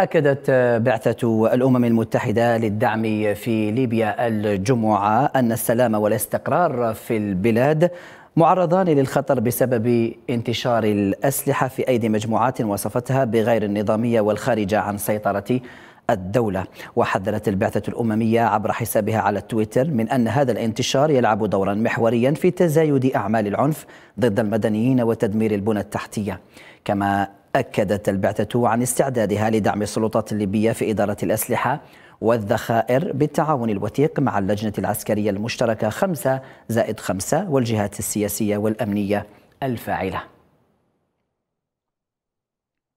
أكدت بعثة الأمم المتحدة للدعم في ليبيا الجمعة أن السلام والاستقرار في البلاد معرضان للخطر بسبب انتشار الأسلحة في أيدي مجموعات وصفتها بغير النظامية والخارجة عن سيطرة الدولة وحذرت البعثة الأممية عبر حسابها على تويتر من أن هذا الانتشار يلعب دورا محوريا في تزايد أعمال العنف ضد المدنيين وتدمير البنى التحتية كما أكدت البعثة عن استعدادها لدعم السلطات الليبية في إدارة الأسلحة والذخائر بالتعاون الوثيق مع اللجنة العسكرية المشتركة 5 زائد 5 والجهات السياسية والأمنية الفاعلة